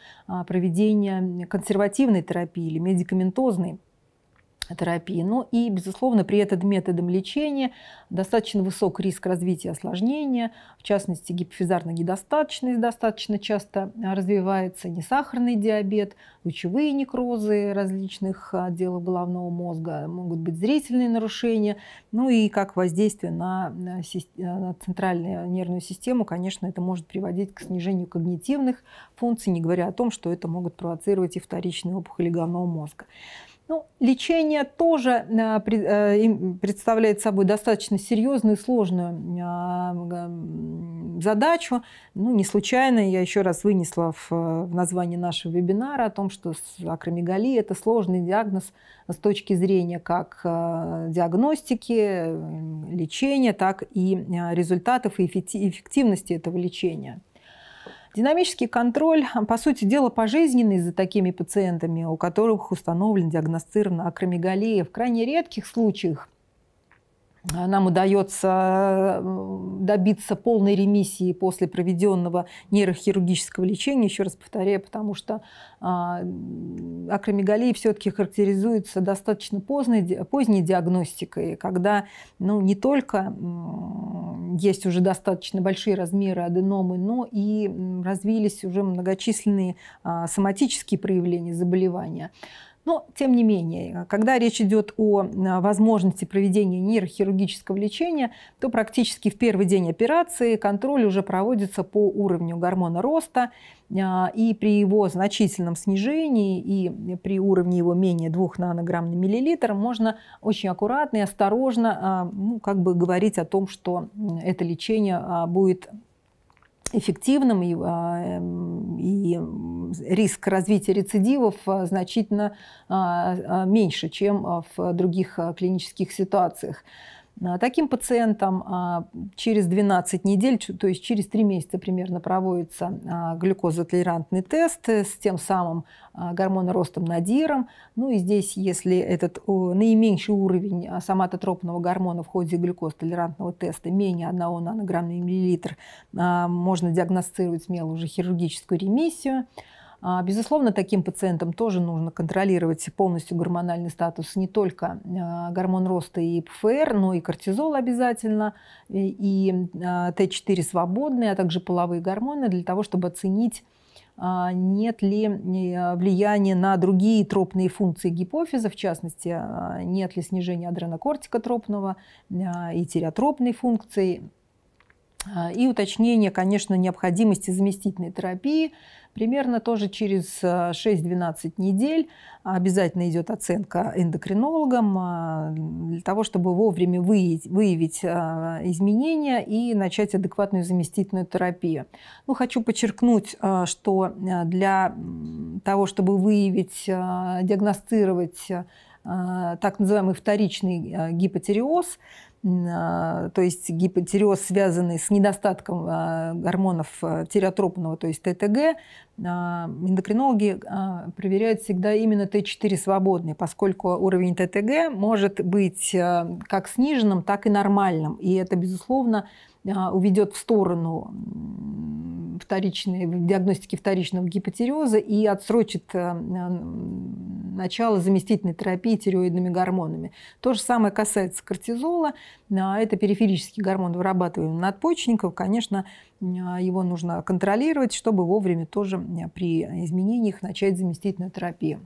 проведения консервативной терапии или медикаментозной терапии. Ну и, безусловно, при этом методом лечения достаточно высок риск развития осложнения, в частности, гипофизарная недостаточность достаточно часто а, развивается, несахарный диабет, лучевые некрозы различных а, отделов головного мозга, могут быть зрительные нарушения, ну и как воздействие на, э, на центральную нервную систему, конечно, это может приводить к снижению когнитивных функций, не говоря о том, что это могут провоцировать и вторичные опухоли головного мозга. Ну, лечение тоже а, э, представляет собой достаточно серьезную и сложную а, задачу. Ну, не случайно я еще раз вынесла в название нашего вебинара о том, что акромегалия – это сложный диагноз с точки зрения как э, диагностики, э, лечения, так и результатов и эффективности этого лечения. Динамический контроль, по сути дела, пожизненный за такими пациентами, у которых установлен диагностирован акромегалия. В крайне редких случаях нам удается э, добиться полной ремиссии после проведенного нейрохирургического лечения, еще раз повторяю, потому что а, акромегалия все-таки характеризуется достаточно поздной, поздней диагностикой, когда ну, не только есть уже достаточно большие размеры аденомы, но и развились уже многочисленные а, соматические проявления заболевания. Но, тем не менее, э, когда речь идет о э, возможности проведения нейрохирургического лечения, то практически в первый день операции контроль уже проводится по уровню гормона роста, э, и при его значительном снижении и при уровне его менее 2 нанограмм на миллилитр можно очень аккуратно и осторожно ну, как бы говорить о том, что это лечение будет эффективным, и, а, эм, и риск развития рецидивов а, значительно а, меньше, чем в других клинических ситуациях. А, таким пациентам а, через 12 недель, то есть через 3 месяца примерно проводится а, глюкозотолерантный тест с тем самым гормоноростом Надиром. Ну и здесь, если этот наименьший уровень соматотропного гормона в ходе глюкозотолерантного теста менее 1 нанограмм на миллилитр, можно диагностировать смело уже хирургическую ремиссию. А, безусловно, таким пациентам тоже нужно контролировать полностью гормональный статус не только а, гормон роста и ПФР, но и кортизол обязательно, и а, Т4 свободные, а также половые гормоны для того, чтобы оценить нет ли влияния на другие тропные функции гипофиза, в частности, нет ли снижения адренокортика тропного и тиреотропной функции, Э, и уточнение, конечно, необходимости заместительной терапии. Примерно тоже через 6-12 э, недель обязательно идет оценка эндокринологом э, для того, чтобы вовремя выявить, выявить изменения и начать адекватную заместительную терапию. Ну, хочу подчеркнуть, что для того, чтобы выявить, диагностировать так называемый вторичный гипотереоз – а, то есть гипотиреоз, связанный с недостатком а, гормонов э, тиреотропного, то есть ТТГ, а, эндокринологи а, проверяют всегда именно Т4 свободный, поскольку уровень ТТГ может быть а, как сниженным, так и нормальным. И это, безусловно, уведет в сторону вторичной, диагностики вторичного гипотереоза и отсрочит начало заместительной терапии тиреоидными гормонами. То же самое касается кортизола. Это периферический гормон, вырабатываемый надпочечников. Конечно, его нужно контролировать, чтобы вовремя тоже Э, при изменениях начать заместительную терапию.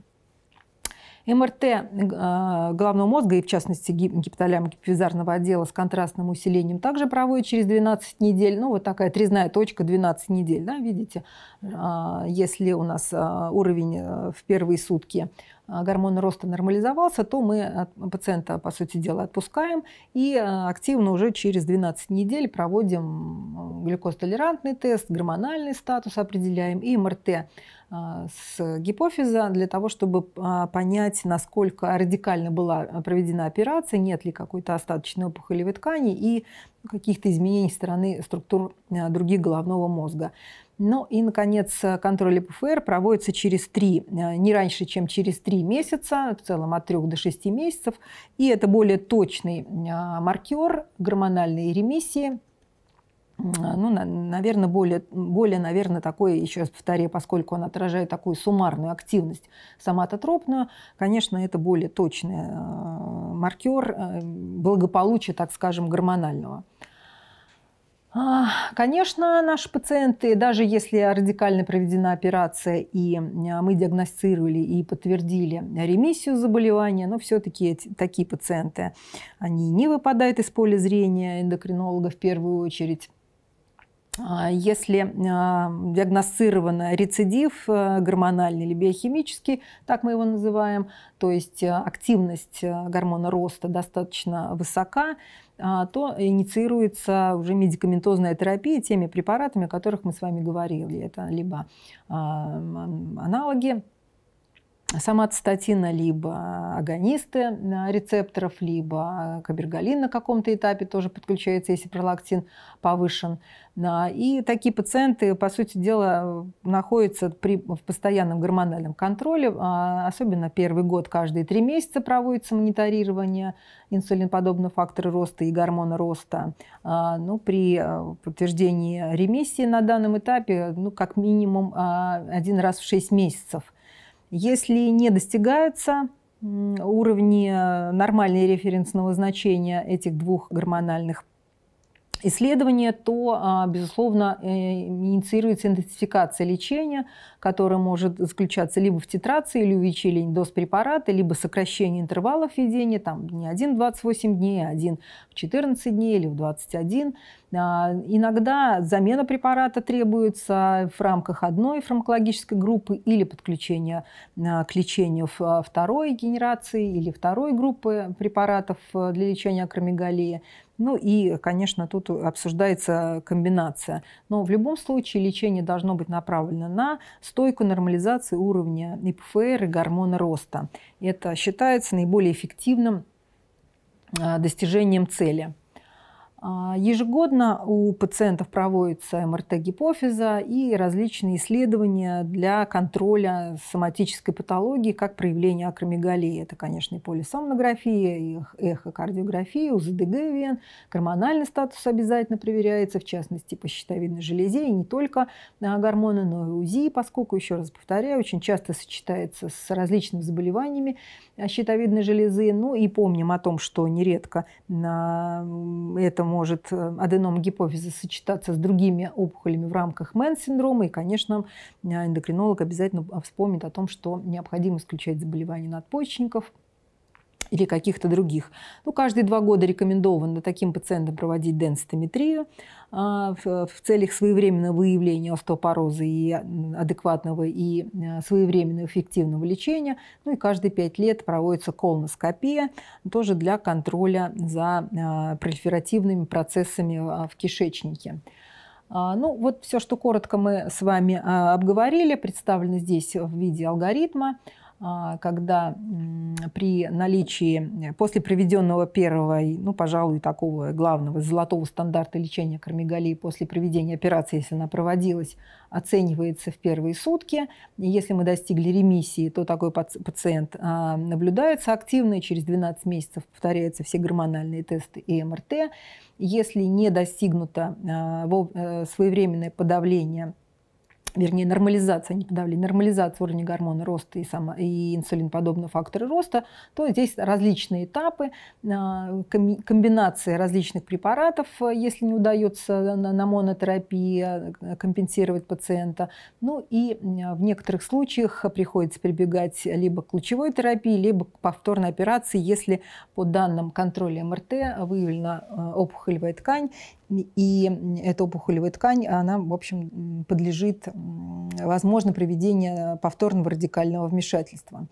МРТ э, головного мозга и, в частности, гипоталяма гипофизарного отдела с контрастным усилением также проводят через 12 недель. Ну, вот такая трезная точка 12 недель, да, видите? Э, если у нас уровень в первые сутки Э, гормон роста нормализовался, то мы пациента, по сути дела, отпускаем и э, активно уже через 12 недель проводим э, глюкозтолерантный тест, гормональный статус определяем и МРТ с гипофиза для того, чтобы понять, насколько радикально была проведена операция, нет ли какой-то остаточной опухолевой ткани и каких-то изменений стороны структур других головного мозга. Ну и, наконец, контроль ПФР проводится через три, э, не раньше, чем через три месяца, в целом от трех до шести месяцев. И это более точный э, маркер гормональной ремиссии, э, ну, наверное, более, более, наверное, такой, еще раз повторяю, поскольку он отражает такую суммарную активность соматотропную, конечно, это более точный маркер благополучия, так скажем, гормонального. А, конечно, наши пациенты, даже если радикально проведена операция, и а, мы диагностировали и подтвердили ремиссию заболевания, но все-таки такие пациенты, они не выпадают из поля зрения эндокринолога в первую очередь. А если а, диагностирован рецидив э, гормональный или биохимический, так мы его называем, то есть э, активность э, гормона роста достаточно высока, а, то инициируется уже медикаментозная терапия теми препаратами, о которых мы с вами говорили. Это либо аналоги самоцитатина, либо агонисты э, рецепторов, либо э, кабергалин на каком-то этапе тоже подключается, если пролактин повышен. И такие пациенты, по сути дела, э, находятся при, в постоянном гормональном контроле. А, особенно первый год, каждые три месяца проводится мониторирование инсулиноподобного фактора роста и гормона роста. А, ну, при подтверждении ремиссии на данном этапе, ну, как минимум а, один раз в 6 месяцев – если не достигаются уровни э, нормальной референсного значения этих двух гормональных исследования, то, а, безусловно, э, инициируется интенсификация лечения, которое может заключаться либо в титрации, или увеличении доз препарата, либо сокращение интервалов введения, там не один в 28 дней, а 1 в 14 дней или в 21. А, иногда замена препарата требуется в рамках одной фармакологической группы или подключение а, к лечению а, второй генерации или второй группы препаратов для лечения акромегалии. Ну и, конечно, тут обсуждается комбинация. Но в любом случае лечение должно быть направлено на стойкую нормализацию уровня ИПФР и гормона роста. Это считается наиболее эффективным достижением цели. А, ежегодно у пациентов проводится МРТ гипофиза и различные исследования для контроля соматической патологии как проявление акромегалии. Это, конечно, и полисомнография, и эхокардиография, УЗДГ вен, гормональный статус обязательно проверяется, в частности, по щитовидной железе, и не только а, гормоны, но и УЗИ, поскольку, еще раз повторяю, очень часто сочетается с различными заболеваниями а, щитовидной железы. Ну и помним о том, что нередко на этом может э, аденом гипофиза сочетаться с другими опухолями в рамках Мэн-синдрома. И, конечно, э, эндокринолог обязательно а, вспомнит о том, что необходимо исключать заболевания надпочечников, или каких-то других. Ну, каждые два года рекомендовано таким пациентам проводить денситометрию а, в целях своевременного выявления остеопороза и адекватного и а, своевременного эффективного лечения. Ну и каждые пять лет проводится колоноскопия, тоже для контроля за а, пролиферативными процессами в кишечнике. Ну, вот все, что коротко мы с вами обговорили, представлено здесь в виде алгоритма. А, когда при наличии, после проведенного первого, ну, пожалуй, такого главного золотого стандарта лечения кормигалии после проведения операции, если она проводилась, оценивается в первые сутки. Если мы достигли ремиссии, то такой пациент а, наблюдается активно, и через 12 месяцев повторяются все гормональные тесты и МРТ. Если не достигнуто а, э, своевременное подавление вернее, нормализация, не подавление, нормализация уровня гормона роста и, само, и инсулинподобные факторы роста, то здесь различные этапы, а, комбинация различных препаратов, э, если не удается на монотерапии а, э, компенсировать пациента. Ну и а, в некоторых случаях приходится прибегать либо к лучевой терапии, либо к повторной операции, если по данным контроля МРТ выявлена э, опухолевая ткань и эта опухолевая ткань, она, в общем, подлежит, возможно, проведению повторного радикального вмешательства.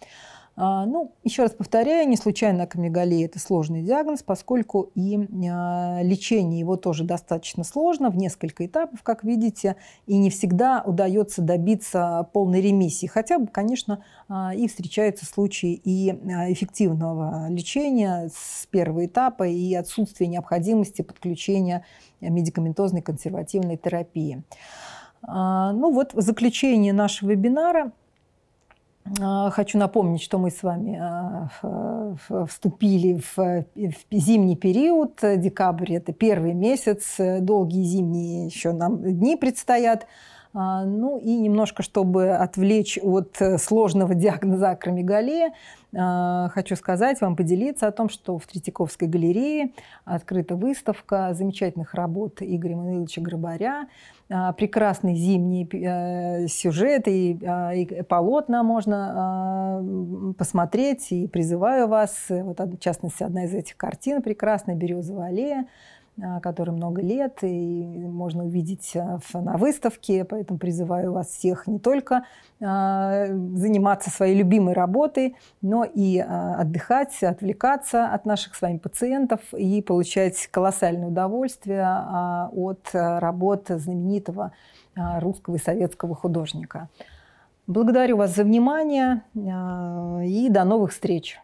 А, ну, еще раз повторяю, не случайно акромегалия – это сложный диагноз, поскольку и а, лечение его тоже достаточно сложно, в несколько этапов, как видите, и не всегда удается добиться полной ремиссии. Хотя бы, конечно, а, и встречаются случаи и эффективного лечения с первого этапа и отсутствия необходимости подключения медикаментозной консервативной терапии. Ну вот в заключение нашего вебинара – а, хочу напомнить, что мы с вами а, вступили в зимний период. Декабрь – это первый месяц, долгие зимние еще нам дни предстоят. А, ну и немножко, чтобы отвлечь от сложного диагноза акромегалия, Э, хочу сказать вам, поделиться о том, что в Третьяковской галерее открыта выставка замечательных работ Игоря Мануиловича Грабаря, э, Прекрасный зимний э, сюжет и полотна можно посмотреть. И призываю вас, вот, а, в частности, одна из этих картин «Прекрасная березовая аллея», а, который много лет, и можно увидеть а, на выставке. Поэтому призываю вас всех не только а, заниматься своей любимой работой, но и отдыхать, отвлекаться от наших с вами пациентов и получать колоссальное удовольствие от работы знаменитого русского и советского художника. Благодарю вас за внимание и до новых встреч!